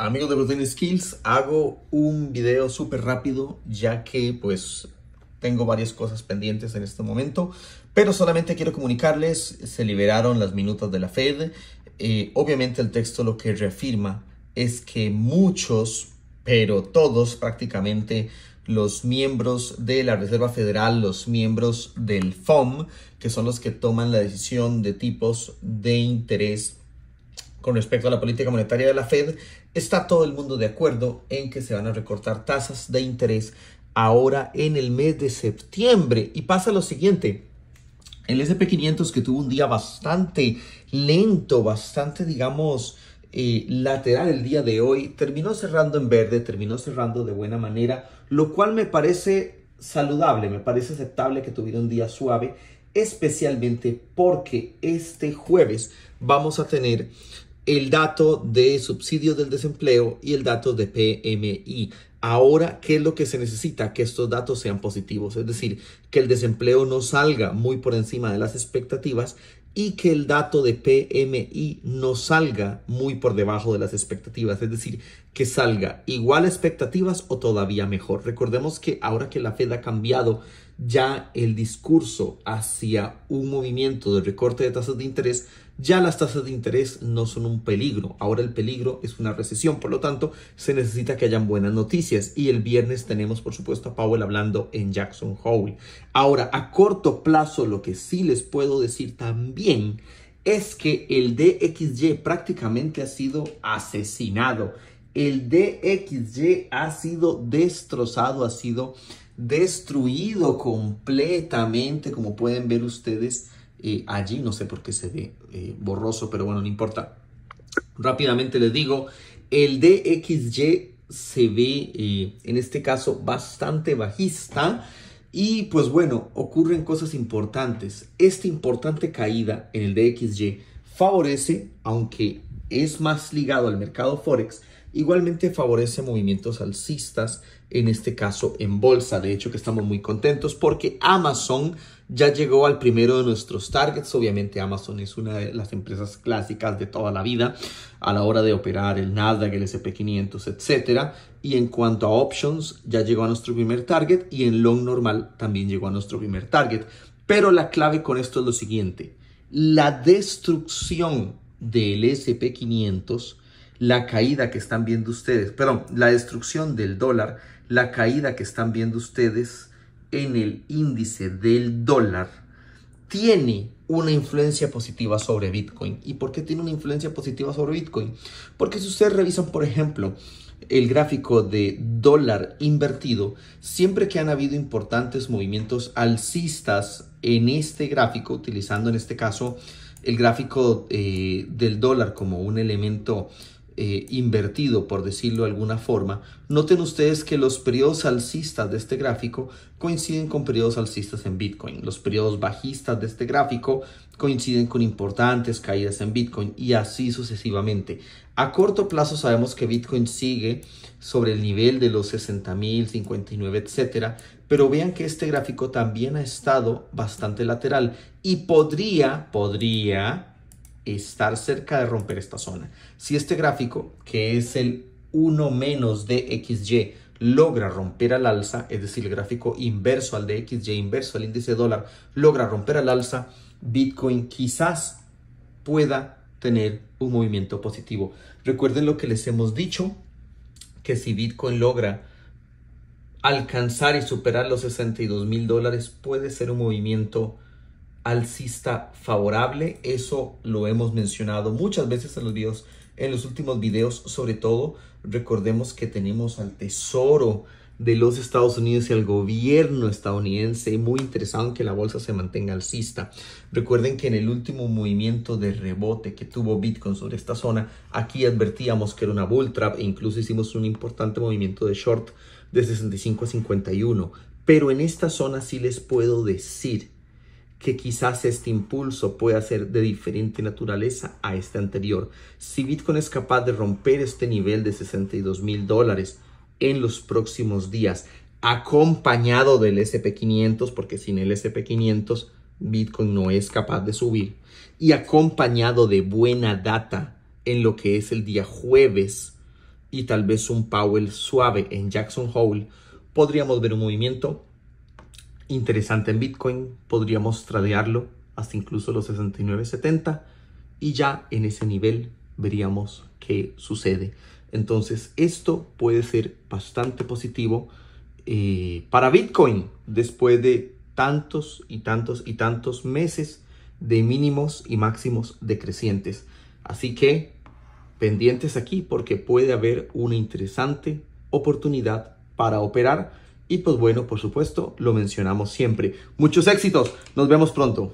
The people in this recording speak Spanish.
Amigos de Brooklyn Skills, hago un video súper rápido ya que pues tengo varias cosas pendientes en este momento, pero solamente quiero comunicarles, se liberaron las minutas de la Fed. Eh, obviamente el texto lo que reafirma es que muchos, pero todos prácticamente, los miembros de la Reserva Federal, los miembros del FOM, que son los que toman la decisión de tipos de interés con respecto a la política monetaria de la Fed, está todo el mundo de acuerdo en que se van a recortar tasas de interés ahora en el mes de septiembre. Y pasa lo siguiente. El SP500 que tuvo un día bastante lento, bastante, digamos, eh, lateral el día de hoy, terminó cerrando en verde, terminó cerrando de buena manera, lo cual me parece saludable, me parece aceptable que tuviera un día suave, especialmente porque este jueves vamos a tener el dato de subsidio del desempleo y el dato de PMI. Ahora, ¿qué es lo que se necesita? Que estos datos sean positivos, es decir, que el desempleo no salga muy por encima de las expectativas y que el dato de PMI no salga muy por debajo de las expectativas, es decir, que salga igual a expectativas o todavía mejor. Recordemos que ahora que la Fed ha cambiado ya el discurso hacia un movimiento de recorte de tasas de interés, ya las tasas de interés no son un peligro. Ahora el peligro es una recesión, por lo tanto, se necesita que hayan buenas noticias. Y el viernes tenemos, por supuesto, a Powell hablando en Jackson Hole. Ahora, a corto plazo, lo que sí les puedo decir también es que el DXY prácticamente ha sido asesinado. El DXY ha sido destrozado, ha sido destruido completamente, como pueden ver ustedes eh, allí. No sé por qué se ve eh, borroso, pero bueno, no importa. Rápidamente les digo, el DXY se ve eh, en este caso bastante bajista. Y pues bueno, ocurren cosas importantes. Esta importante caída en el DXY favorece, aunque es más ligado al mercado Forex, Igualmente favorece movimientos alcistas, en este caso en bolsa. De hecho que estamos muy contentos porque Amazon ya llegó al primero de nuestros targets. Obviamente Amazon es una de las empresas clásicas de toda la vida a la hora de operar el Nasdaq, el SP500, etc. Y en cuanto a options, ya llegó a nuestro primer target y en long normal también llegó a nuestro primer target. Pero la clave con esto es lo siguiente. La destrucción del SP500 la caída que están viendo ustedes, perdón, la destrucción del dólar, la caída que están viendo ustedes en el índice del dólar, tiene una influencia positiva sobre Bitcoin. ¿Y por qué tiene una influencia positiva sobre Bitcoin? Porque si ustedes revisan, por ejemplo, el gráfico de dólar invertido, siempre que han habido importantes movimientos alcistas en este gráfico, utilizando en este caso el gráfico eh, del dólar como un elemento eh, invertido, por decirlo de alguna forma, noten ustedes que los periodos alcistas de este gráfico coinciden con periodos alcistas en Bitcoin. Los periodos bajistas de este gráfico coinciden con importantes caídas en Bitcoin y así sucesivamente. A corto plazo sabemos que Bitcoin sigue sobre el nivel de los 60.000, 59, etcétera, pero vean que este gráfico también ha estado bastante lateral y podría, podría estar cerca de romper esta zona. Si este gráfico, que es el 1 menos de XY, logra romper al alza, es decir, el gráfico inverso al de XY, inverso al índice dólar, logra romper al alza, Bitcoin quizás pueda tener un movimiento positivo. Recuerden lo que les hemos dicho, que si Bitcoin logra alcanzar y superar los 62 mil dólares, puede ser un movimiento alcista favorable. Eso lo hemos mencionado muchas veces en los videos, en los últimos videos, sobre todo recordemos que tenemos al Tesoro de los Estados Unidos y al gobierno estadounidense muy interesado en que la bolsa se mantenga alcista. Recuerden que en el último movimiento de rebote que tuvo Bitcoin sobre esta zona, aquí advertíamos que era una bull trap e incluso hicimos un importante movimiento de short de 65 a 51. Pero en esta zona sí les puedo decir que quizás este impulso pueda ser de diferente naturaleza a este anterior. Si Bitcoin es capaz de romper este nivel de 62 mil dólares en los próximos días, acompañado del SP500, porque sin el SP500 Bitcoin no es capaz de subir, y acompañado de buena data en lo que es el día jueves y tal vez un Powell suave en Jackson Hole, podríamos ver un movimiento interesante en Bitcoin, podríamos tradearlo hasta incluso los 69.70 y ya en ese nivel veríamos qué sucede. Entonces esto puede ser bastante positivo eh, para Bitcoin después de tantos y tantos y tantos meses de mínimos y máximos decrecientes. Así que pendientes aquí porque puede haber una interesante oportunidad para operar y pues bueno, por supuesto, lo mencionamos siempre. Muchos éxitos. Nos vemos pronto.